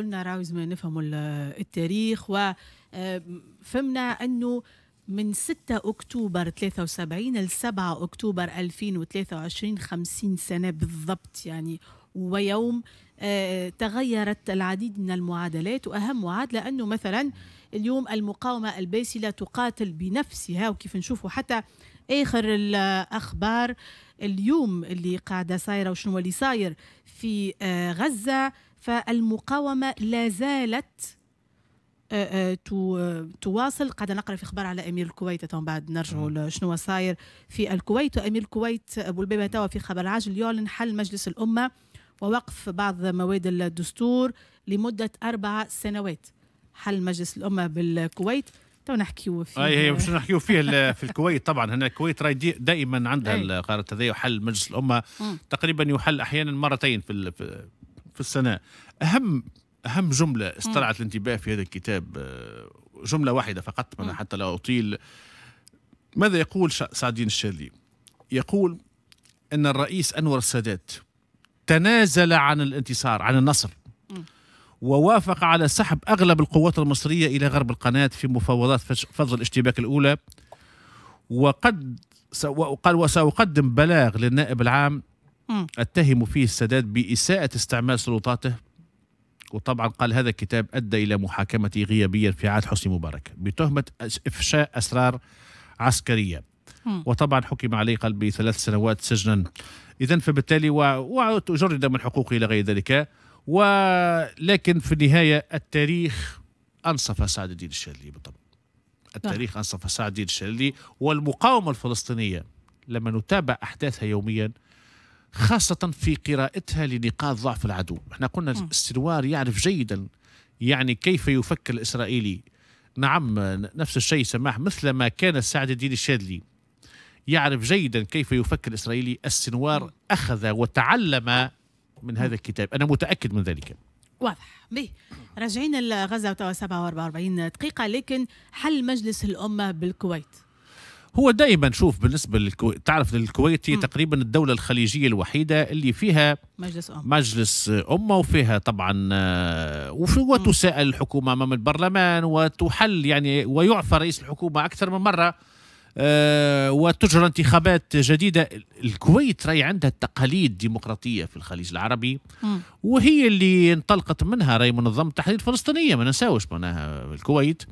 قلنا راوز ما نفهموا التاريخ وفهمنا آه، انه من 6 اكتوبر 73 ل 7 اكتوبر 2023 50 سنه بالضبط يعني ويوم آه، تغيرت العديد من المعادلات واهم معادله انه مثلا اليوم المقاومه الباسله تقاتل بنفسها وكيف نشوفوا حتى اخر الاخبار اليوم اللي قاعده صايره وشنو اللي صاير في آه، غزه فالمقاومه لا زالت آه، آه، آه، تواصل قاعده نقرا في اخبار على امير الكويت تو بعد نرجعوا شنو صاير في الكويت وامير الكويت ابو البيبه توا في خبر عاجل يعلن حل مجلس الامه ووقف بعض مواد الدستور لمده اربع سنوات حل مجلس الامه بالكويت تو نحكيو فيه اي هي باش نحكيو فيه في الكويت طبعا هنا الكويت راي دائما عندها القرار هذا وحل مجلس الامه م. تقريبا يحل احيانا مرتين في في السنة أهم أهم جملة استرعت الانتباه في هذا الكتاب آه، جملة واحدة فقط أنا حتى لا أطيل ماذا يقول سعدين الشاذلي يقول أن الرئيس أنور السادات تنازل عن الانتصار عن النصر ووافق على سحب أغلب القوات المصرية إلى غرب القناة في مفاوضات فضل الاشتباك الأولى وقد وقال وسأقدم بلاغ للنائب العام اتهم فيه السادات باساءه استعمال سلطاته وطبعا قال هذا الكتاب ادى الى محاكمته غيابيا في عهد حسني مبارك بتهمه افشاء اسرار عسكريه وطبعا حكم عليه قال بثلاث سنوات سجنا اذا فبالتالي وجرد من حقوقه الى غير ذلك ولكن في النهايه التاريخ انصف سعد الدين الشاذلي بالطبع نعم. التاريخ انصف سعد الدين الشاذلي والمقاومه الفلسطينيه لما نتابع احداثها يوميا خاصة في قراءتها لنقاط ضعف العدو احنا قلنا السنوار يعرف جيدا يعني كيف يفكر الإسرائيلي نعم نفس الشيء سماح مثل ما كان سعد الدين الشاذلي يعرف جيدا كيف يفكر الإسرائيلي السنوار أخذ وتعلم من هذا الكتاب أنا متأكد من ذلك واضح به راجعين لغزة 47 دقيقة لكن حل مجلس الأمة بالكويت هو دائما شوف بالنسبه للكويت تعرف الكويت هي تقريبا الدوله الخليجيه الوحيده اللي فيها مجلس امه مجلس أمة وفيها طبعا آه، وتساءل الحكومه امام البرلمان وتحل يعني ويعفى رئيس الحكومه اكثر من مره آه، وتجرى انتخابات جديدة الكويت راي عندها التقاليد الديمقراطيه في الخليج العربي وهي اللي انطلقت منها راي منظمة التحرير الفلسطينية ما ننساوش معناها الكويت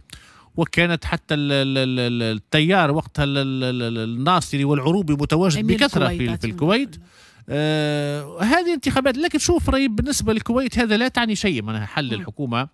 وكانت حتى التيار وقتها الناصري والعروبي متواجد بكثرة في, في الكويت آه هذه انتخابات لكن شوف رهيب بالنسبة للكويت هذا لا تعني شيء من حل نعم. الحكومة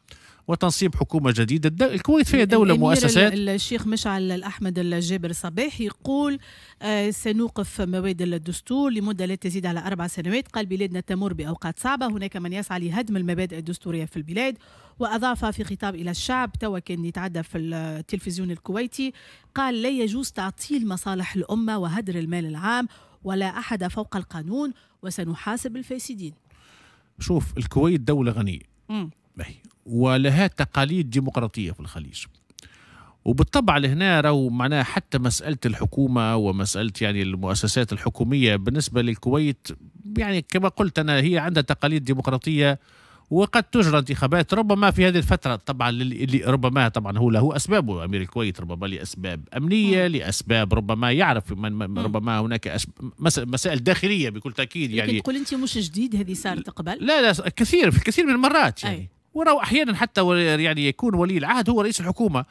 وتنصيب حكومه جديده الكويت فيها دوله مؤسسات الشيخ مشعل الاحمد الجابر صباح يقول آه سنوقف مواد الدستور لمده لا تزيد على اربع سنوات قال بلادنا تمر باوقات صعبه هناك من يسعى لهدم المبادئ الدستوريه في البلاد واضاف في خطاب الى الشعب توا كان يتعدى في التلفزيون الكويتي قال لا يجوز تعطيل مصالح الامه وهدر المال العام ولا احد فوق القانون وسنحاسب الفاسدين شوف الكويت دوله غنيه ولها تقاليد ديمقراطية في الخليج وبالطبع لهنا راهو معناها حتى مسألة الحكومة ومسألة يعني المؤسسات الحكومية بالنسبة للكويت يعني كما قلت أنا هي عندها تقاليد ديمقراطية وقد تجرى انتخابات ربما في هذه الفترة طبعا اللي ربما طبعا هو له أسبابه أمير الكويت ربما لأسباب أمنية لأسباب ربما يعرف من ربما هناك مسائل داخلية بكل تأكيد يعني تقول أنت مش جديد هذه صارت قبل لا لا كثير في كثير من المرات يعني أي. ولو احيانا حتى يعني يكون ولي العهد هو رئيس الحكومه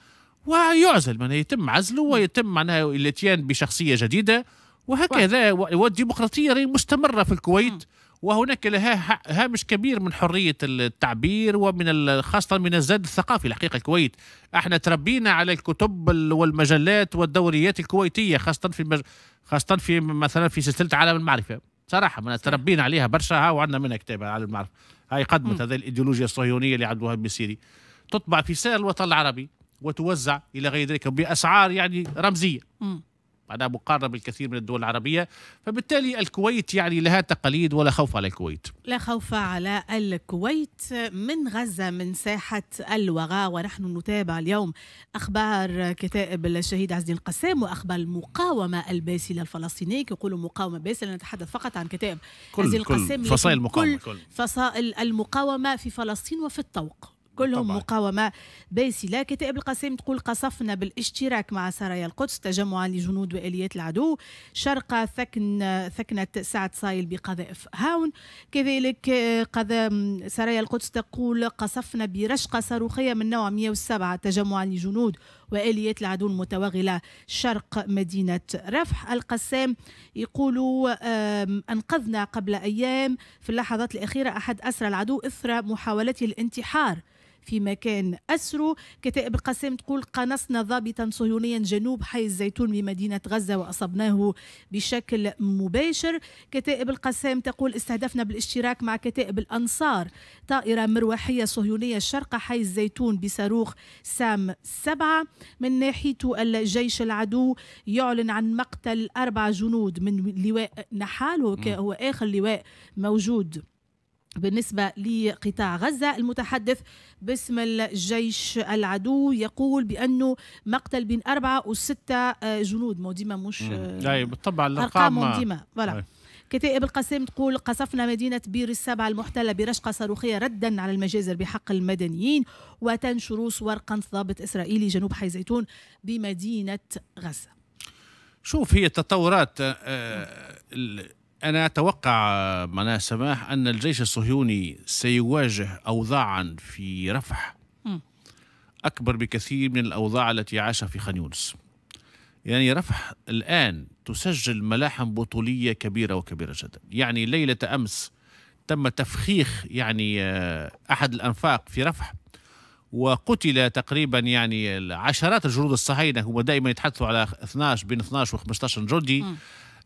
ويعزل من يتم عزله ويتم معناها الاتيان بشخصيه جديده وهكذا والديمقراطيه مستمره في الكويت وهناك لها هامش كبير من حريه التعبير ومن خاصه من الزاد الثقافي الحقيقه الكويت احنا تربينا على الكتب والمجلات والدوريات الكويتيه خاصه في مج... خاصه في مثلا في سلسله عالم المعرفه صراحه من تربينا عليها برشا وعندنا منها كتاب على المعرفه هاي قدمت هذه الايديولوجيا الصهيونيه لعبد الوهاب بن تطبع في سائر الوطن العربي وتوزع الى غير ذلك باسعار يعني رمزيه أنا مقارنه بالكثير من الدول العربيه فبالتالي الكويت يعني لها تقاليد ولا خوف على الكويت لا خوف على الكويت من غزه من ساحه الوغى ونحن نتابع اليوم اخبار كتائب الشهيد عز الدين القسام واخبار المقاومه الباسله الفلسطينيه يقولوا مقاومه باسله نتحدث فقط عن كتائب عز الدين القسام كل فصائل المقاومه كل فصائل المقاومه في فلسطين وفي الطوق كلهم طبعا. مقاومة باسلة كتائب القسيم تقول قصفنا بالاشتراك مع سرايا القدس تجمعا لجنود وآليات العدو شرق ثكن ثكنة سعد صايل بقذائف هاون كذلك آه، قذا سرايا القدس تقول قصفنا برشقة صاروخية من نوع 107 تجمعا لجنود وآليات العدو المتوغلة شرق مدينة رفح القسام يقول أنقذنا قبل أيام في اللحظات الأخيرة أحد أسرى العدو إثر محاولته الانتحار في مكان أسره كتائب القسام تقول قنصنا ضابطا صهيونيا جنوب حي الزيتون بمدينة غزة وأصبناه بشكل مباشر كتائب القسام تقول استهدفنا بالاشتراك مع كتائب الأنصار طائرة مروحية صهيونية شرق حي الزيتون بصاروخ سام سبعة من ناحية الجيش العدو يعلن عن مقتل أربع جنود من لواء نحال هو آخر لواء موجود بالنسبة لقطاع غزة المتحدث باسم الجيش العدو يقول بأنه مقتل بين أربعة وستة جنود ما ديما مش أي بالطبع الأرقام ديما فوالا كتائب القسام تقول قصفنا مدينة بير السبع المحتلة برشقة صاروخية ردا على المجازر بحق المدنيين وتنشر صور قنص ضابط إسرائيلي جنوب حي زيتون بمدينة غزة شوف هي التطورات آه, آه، أنا أتوقع معناها سماح أن الجيش الصهيوني سيواجه أوضاعا في رفح أكبر بكثير من الأوضاع التي عاش في خان يونس يعني رفح الآن تسجل ملاحم بطولية كبيرة وكبيرة جدا يعني ليلة أمس تم تفخيخ يعني آه، أحد الأنفاق في رفح وقتل تقريبا يعني عشرات الجنود الصهاينة هم دائما يتحدثوا على 12 بين 12 و 15 جندي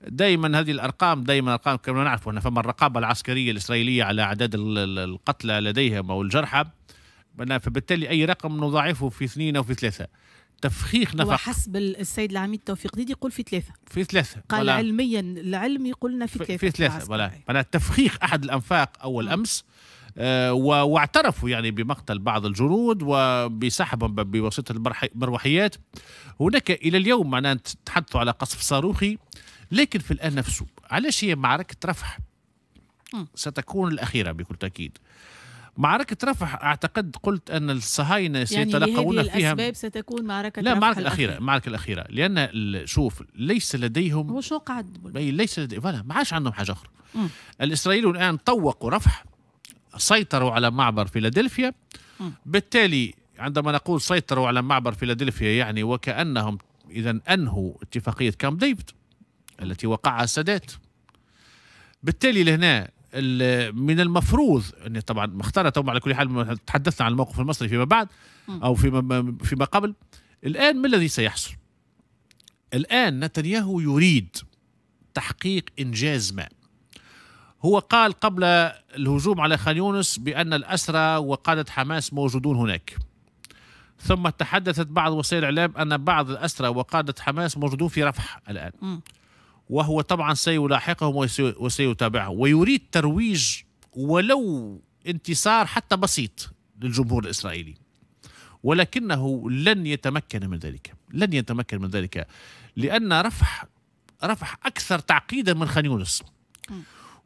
دائما هذه الارقام دائما ارقام كما نعرف ان فما الرقابه العسكريه الاسرائيليه على اعداد القتلى لديهم او الجرحى فبالتالي اي رقم نضاعفه في اثنين او في ثلاثه تفخيخ نفق وحسب السيد العميد توفيق ديدي يقول في ثلاثة في ثلاثة قال علميا العلم يقولنا في ثلاثة في ثلاثة ولا معناها تفخيخ أحد الأنفاق أول أمس آه واعترفوا يعني بمقتل بعض الجنود وبسحبهم بواسطة المروحيات هناك إلى اليوم معناها تحدثوا على قصف صاروخي لكن في الآن نفسه علاش هي معركة رفح ستكون الأخيرة بكل تأكيد معركة رفح أعتقد قلت أن الصهاينة يعني سيتلقون يعني فيها الأسباب ستكون معركة لا معركة الأخيرة معركة الأخيرة لأن شوف ليس لديهم وشو قعد ليس لديهم فلا ما عادش عندهم حاجة أخرى الإسرائيليون الآن طوقوا رفح سيطروا على معبر فيلادلفيا بالتالي عندما نقول سيطروا على معبر فيلادلفيا يعني وكأنهم إذا أنهوا اتفاقية كامب ديفيد التي وقعها السادات بالتالي لهنا من المفروض ان طبعا مختاره طبعا على كل حال تحدثنا عن الموقف المصري فيما بعد او فيما فيما قبل الان ما الذي سيحصل؟ الان نتنياهو يريد تحقيق انجاز ما هو قال قبل الهجوم على خان يونس بان الاسرى وقاده حماس موجودون هناك ثم تحدثت بعض وسائل الاعلام ان بعض الاسرى وقاده حماس موجودون في رفح الان م. وهو طبعا سيلاحقهم وسيتابعهم ويريد ترويج ولو انتصار حتى بسيط للجمهور الاسرائيلي ولكنه لن يتمكن من ذلك لن يتمكن من ذلك لان رفح رفح اكثر تعقيدا من خان يونس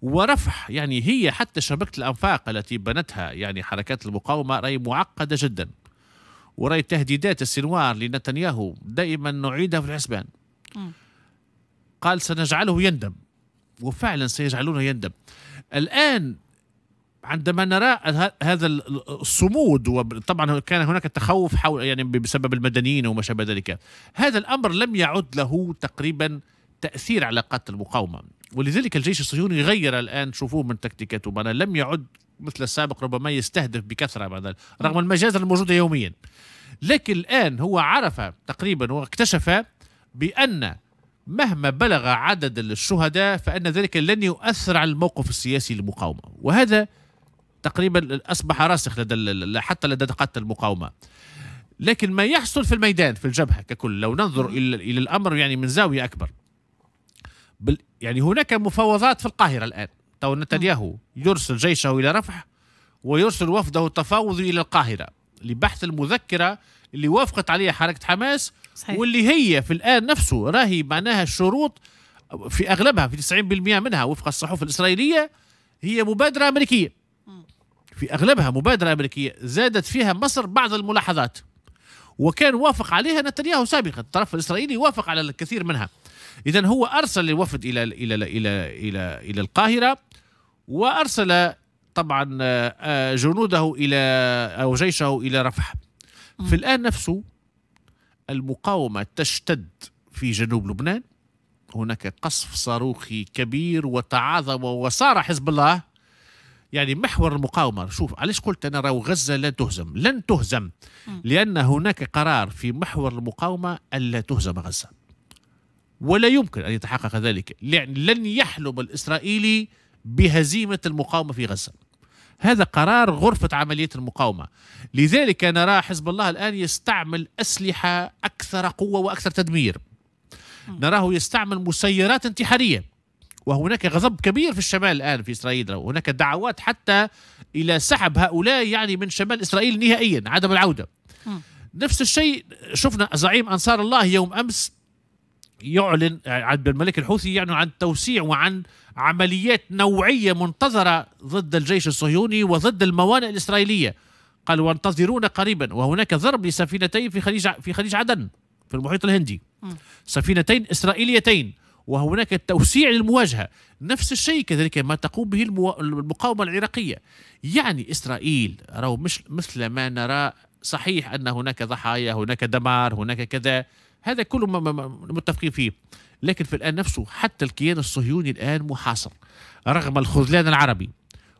ورفح يعني هي حتى شبكه الانفاق التي بنتها يعني حركات المقاومه راي معقده جدا وراي تهديدات السنوار لنتنياهو دائما نعيدها في الحسبان قال سنجعله يندم وفعلا سيجعلونه يندم الآن عندما نرى هذا الصمود وطبعا كان هناك تخوف حول يعني بسبب المدنيين وما شابه ذلك هذا الامر لم يعد له تقريبا تاثير على قتل المقاومه ولذلك الجيش الصهيوني غير الان شوفوه من تكتيكاته معنا لم يعد مثل السابق ربما يستهدف بكثره بعد ذلك رغم المجازر الموجوده يوميا لكن الان هو عرف تقريبا واكتشف بان مهما بلغ عدد الشهداء فان ذلك لن يؤثر على الموقف السياسي للمقاومه وهذا تقريبا اصبح راسخ لدى حتى لدى قاده المقاومه لكن ما يحصل في الميدان في الجبهه ككل لو ننظر الى الى الامر يعني من زاويه اكبر بل يعني هناك مفاوضات في القاهره الان تو نتنياهو يرسل جيشه الى رفح ويرسل وفده التفاوض الى القاهره لبحث المذكره اللي وافقت عليها حركه حماس صحيح. واللي هي في الآن نفسه راهي معناها الشروط في أغلبها في 90% منها وفق الصحف الإسرائيلية هي مبادرة أمريكية في أغلبها مبادرة أمريكية زادت فيها مصر بعض الملاحظات وكان وافق عليها نتنياهو سابقا الطرف الإسرائيلي وافق على الكثير منها إذا هو أرسل الوفد إلى إلى إلى إلى إلى, إلى القاهرة وأرسل طبعا آه، جنوده إلى أو جيشه إلى رفح في الآن نفسه المقاومة تشتد في جنوب لبنان هناك قصف صاروخي كبير وتعاظم وصار حزب الله يعني محور المقاومة شوف علاش قلت أنا رأو غزة لن تهزم لن تهزم لأن هناك قرار في محور المقاومة ألا تهزم غزة ولا يمكن أن يتحقق ذلك لأن يعني لن يحلم الإسرائيلي بهزيمة المقاومة في غزة هذا قرار غرفة عملية المقاومة لذلك نرى حزب الله الآن يستعمل أسلحة أكثر قوة وأكثر تدمير نراه يستعمل مسيرات انتحارية وهناك غضب كبير في الشمال الآن في إسرائيل هناك دعوات حتى إلى سحب هؤلاء يعني من شمال إسرائيل نهائيا عدم العودة نفس الشيء شفنا زعيم أنصار الله يوم أمس يعلن عبد الملك الحوثي يعلن عن توسيع وعن عمليات نوعية منتظرة ضد الجيش الصهيوني وضد الموانئ الإسرائيلية قال وانتظرونا قريبا وهناك ضرب لسفينتين في خليج في خليج عدن في المحيط الهندي سفينتين إسرائيليتين وهناك توسيع للمواجهة نفس الشيء كذلك ما تقوم به المو... المقاومة العراقية يعني إسرائيل رو مش مثل ما نرى صحيح أن هناك ضحايا هناك دمار هناك كذا هذا كله متفقين فيه لكن في الآن نفسه حتى الكيان الصهيوني الآن محاصر رغم الخذلان العربي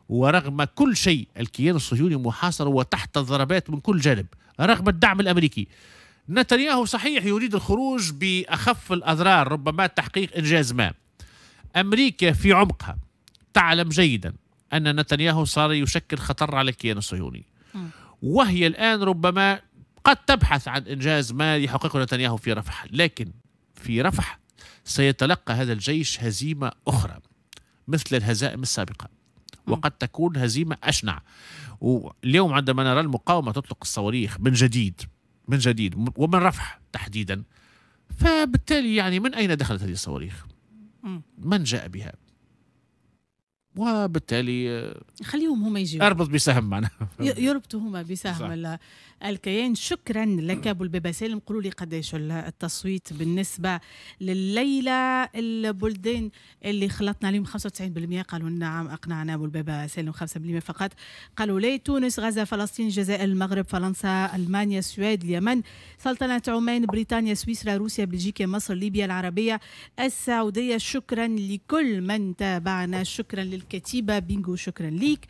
ورغم كل شيء الكيان الصهيوني محاصر وتحت الضربات من كل جانب رغم الدعم الأمريكي نتنياهو صحيح يريد الخروج بأخف الأضرار ربما تحقيق إنجاز ما أمريكا في عمقها تعلم جيدا أن نتنياهو صار يشكل خطر على الكيان الصهيوني وهي الآن ربما قد تبحث عن إنجاز ما يحققه نتنياهو في رفح لكن في رفح سيتلقى هذا الجيش هزيمة أخرى مثل الهزائم السابقة وقد تكون هزيمة أشنع واليوم عندما نرى المقاومة تطلق الصواريخ من جديد من جديد ومن رفح تحديدا فبالتالي يعني من أين دخلت هذه الصواريخ من جاء بها وبالتالي آه، خليهم هما يجيو اربط بسهم معنا يربطوا هما بسهم الكيان شكرا لك ابو سالم قولوا لي قداش التصويت بالنسبه لليله البلدان اللي خلطنا عليهم 95% قالوا نعم اقنعنا ابو سالم 5% فقط قالوا لي تونس غزه فلسطين الجزائر المغرب فرنسا المانيا السويد اليمن سلطنه عمان بريطانيا سويسرا روسيا بلجيكا مصر ليبيا العربيه السعوديه شكرا لكل من تابعنا شكرا للكتيبه بينجو شكرا ليك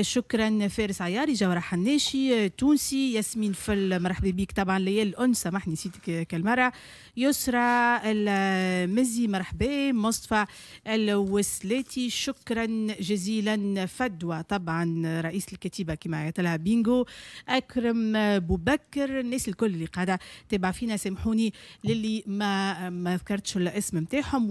شكرا فارس عياري جوهر حناشي تونسي ياسر ياسمين فل مرحبا بك طبعا ليال الانس سامحني نسيت كالمره يسرى المزي مرحبا مصطفى الوسلاتي شكرا جزيلا فدوى طبعا رئيس الكتيبه كما يطلع بينجو اكرم بوبكر الناس الكل اللي قاعده تبع فينا سامحوني للي ما ما ذكرتش الاسم نتاعهم